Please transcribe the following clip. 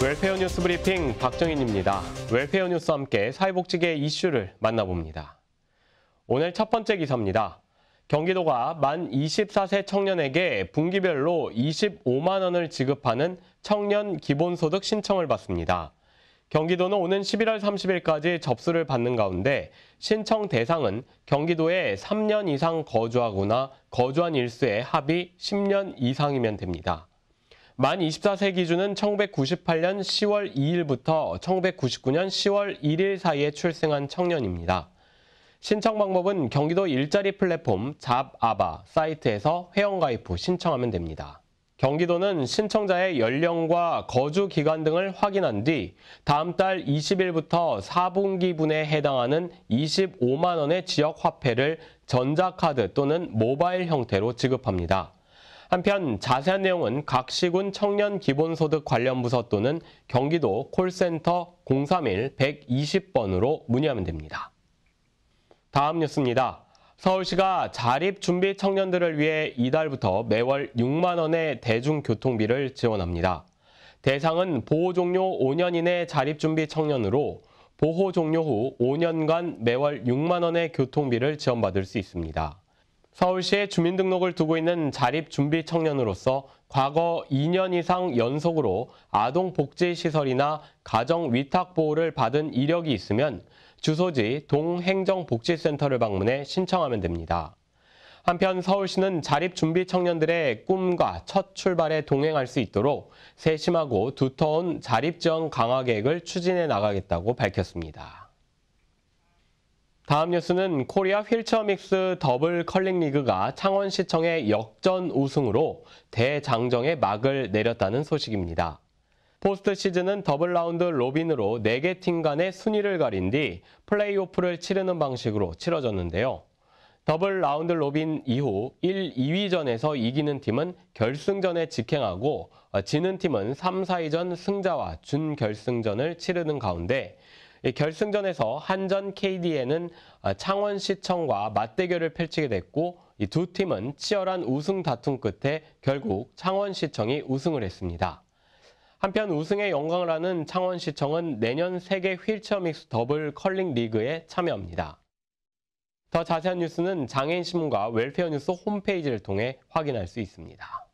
웰페어 뉴스 브리핑 박정인입니다. 웰페어 뉴스와 함께 사회복지계 이슈를 만나봅니다. 오늘 첫 번째 기사입니다. 경기도가 만 24세 청년에게 분기별로 25만 원을 지급하는 청년 기본소득 신청을 받습니다. 경기도는 오는 11월 30일까지 접수를 받는 가운데 신청 대상은 경기도에 3년 이상 거주하거나 거주한 일수의 합이 10년 이상이면 됩니다. 만 24세 기준은 1998년 10월 2일부터 1999년 10월 1일 사이에 출생한 청년입니다. 신청 방법은 경기도 일자리 플랫폼 잡아바 사이트에서 회원가입 후 신청하면 됩니다. 경기도는 신청자의 연령과 거주 기간 등을 확인한 뒤 다음 달 20일부터 4분기분에 해당하는 25만 원의 지역 화폐를 전자카드 또는 모바일 형태로 지급합니다. 한편 자세한 내용은 각 시군 청년 기본소득 관련 부서 또는 경기도 콜센터 031-120번으로 문의하면 됩니다. 다음 뉴스입니다. 서울시가 자립 준비 청년들을 위해 이달부터 매월 6만 원의 대중교통비를 지원합니다. 대상은 보호 종료 5년 이내 자립 준비 청년으로 보호 종료 후 5년간 매월 6만 원의 교통비를 지원받을 수 있습니다. 서울시에 주민등록을 두고 있는 자립준비 청년으로서 과거 2년 이상 연속으로 아동복지시설이나 가정위탁보호를 받은 이력이 있으면 주소지 동행정복지센터를 방문해 신청하면 됩니다. 한편 서울시는 자립준비 청년들의 꿈과 첫 출발에 동행할 수 있도록 세심하고 두터운 자립지원 강화 계획을 추진해 나가겠다고 밝혔습니다. 다음 뉴스는 코리아 휠체어 믹스 더블 컬링 리그가 창원시청의 역전 우승으로 대장정의 막을 내렸다는 소식입니다. 포스트 시즌은 더블 라운드 로빈으로 4개 팀 간의 순위를 가린 뒤 플레이오프를 치르는 방식으로 치러졌는데요. 더블 라운드 로빈 이후 1, 2위전에서 이기는 팀은 결승전에 직행하고 지는 팀은 3, 4위전 승자와 준결승전을 치르는 가운데 결승전에서 한전 KD에는 아, 창원시청과 맞대결을 펼치게 됐고 이 두 팀은 치열한 우승 다툼 끝에 결국 창원시청이 우승을 했습니다. 한편 우승의 영광을 하는 창원시청은 내년 세계 휠체어 믹스 더블 컬링 리그에 참여합니다. 더 자세한 뉴스는 장애인신문과 웰페어뉴스 홈페이지를 통해 확인할 수 있습니다.